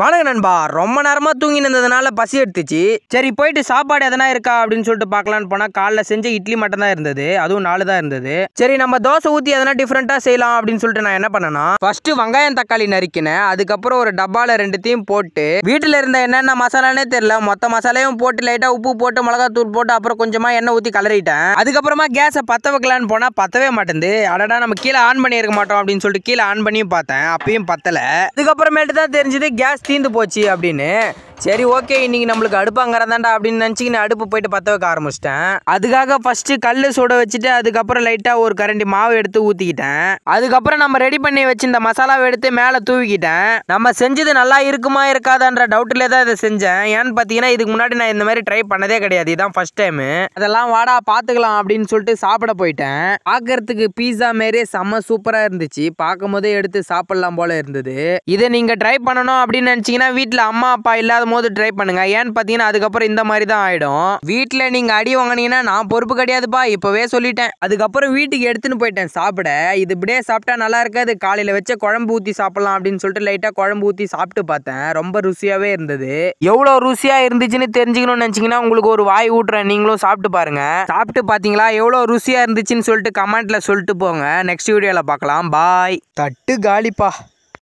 வணக்க நண்பா ரொம்ப நேரமாக தூங்கி நின்றதுனால பசி எடுத்துச்சு சரி போயிட்டு சாப்பாடு எதனா இருக்கா அப்படின்னு சொல்லிட்டு பார்க்கலான்னு போனால் காலைல செஞ்ச இட்லி மட்டும் தான் இருந்தது அதுவும் நாலு தான் இருந்தது சரி நம்ம தோசை ஊற்றி எதனா டிஃப்ரெண்ட்டாக செய்யலாம் அப்படின்னு சொல்லிட்டு நான் என்ன பண்ணேன்னா ஃபஸ்ட்டு வெங்காயம் தக்காளி நறுக்கினேன் அதுக்கப்புறம் ஒரு டப்பாவில் ரெண்டுத்தையும் போட்டு வீட்டில் இருந்த என்னென்ன மசாலானே தெரியல மொத்த மசாலையும் போட்டு லைட்டாக உப்பு போட்டு மிளகா தூள் போட்டு அப்புறம் கொஞ்சமாக எண்ணெய் ஊற்றி கலரிட்டேன் அதுக்கப்புறமா கேஸை பற்ற வைக்கலான்னு போனால் பற்றவே மாட்டேங்குது அடடா நம்ம கீழே ஆன் பண்ணியிருக்க மாட்டோம் அப்படின்னு சொல்லிட்டு கீழே ஆன் பண்ணியும் பார்த்தேன் அப்பயும் பத்தலை அதுக்கப்புறமேட்டு தான் தெரிஞ்சது கேஸ் தீந்து போச்சு அப்படின்னு சரி ஓகே இன்றைக்கி நம்மளுக்கு அடுப்பு அங்கே இருந்தாண்டா அப்படின்னு நினச்சிக்கி அடுப்பு போயிட்டு பற்ற வைக்க ஆரம்பிச்சிட்டேன் அதுக்காக ஃபஸ்ட்டு கல் சுட வச்சுட்டு அதுக்கப்புறம் லைட்டாக ஒரு கரண்டி மாவு எடுத்து ஊற்றிக்கிட்டேன் அதுக்கப்புறம் நம்ம ரெடி பண்ணி வச்சிருந்த மசாலாவை எடுத்து மேலே தூவிக்கிட்டேன் நம்ம செஞ்சது நல்லா இருக்குமா இருக்காதான்ற டவுட்டில் தான் இதை செஞ்சேன் ஏன்னு பார்த்தீங்கன்னா இதுக்கு முன்னாடி நான் இந்த மாதிரி ட்ரை பண்ணதே கிடையாது இதான் ஃபஸ்ட் டைமு அதெல்லாம் வாடா பார்த்துக்கலாம் அப்படின்னு சொல்லிட்டு சாப்பிட போயிட்டேன் பார்க்கறதுக்கு பீஸா மாரி செம்ம சூப்பராக இருந்துச்சு பார்க்கும் போதே எடுத்து சாப்பிட்லாம் போல இருந்தது இதை நீங்கள் ட்ரை பண்ணணும் அப்படின்னு நினச்சிங்கன்னா வீட்டில் அம்மா அப்பா இல்லாத போது ட்ரை பண்ணுங்க ஏன்னு பார்த்தீங்கன்னா அதுக்கப்புறம் இந்த மாதிரி தான் ஆயிடும் வீட்டில் நீங்க அடி வாங்கினீங்கன்னா நான் பொறுப்பு கிடையாதுப்பா இப்பவே சொல்லிட்டேன் அதுக்கப்புறம் வீட்டுக்கு எடுத்துன்னு போயிட்டேன் சாப்பிட இது இப்படியே சாப்பிட்டா நல்லா இருக்காது காலையில வச்ச குழம்பு ஊற்றி சாப்பிடலாம் அப்படின்னு சொல்லிட்டு லைட்டாக குழம்பு ஊற்றி சாப்பிட்டு பார்த்தேன் ரொம்ப ருசியாகவே இருந்தது எவ்வளோ ருசியாக இருந்துச்சுன்னு தெரிஞ்சுக்கணும்னு நினச்சிங்கன்னா உங்களுக்கு ஒரு வாய் ஊட்டுறேன் நீங்களும் சாப்பிட்டு பாருங்க சாப்பிட்டு பார்த்தீங்களா எவ்வளோ ருசியாக இருந்துச்சுன்னு சொல்லிட்டு கமெண்ட்டில் சொல்லிட்டு போங்க நெக்ஸ்ட் வீடியோவில் பார்க்கலாம் பாய் தட்டு காலிப்பா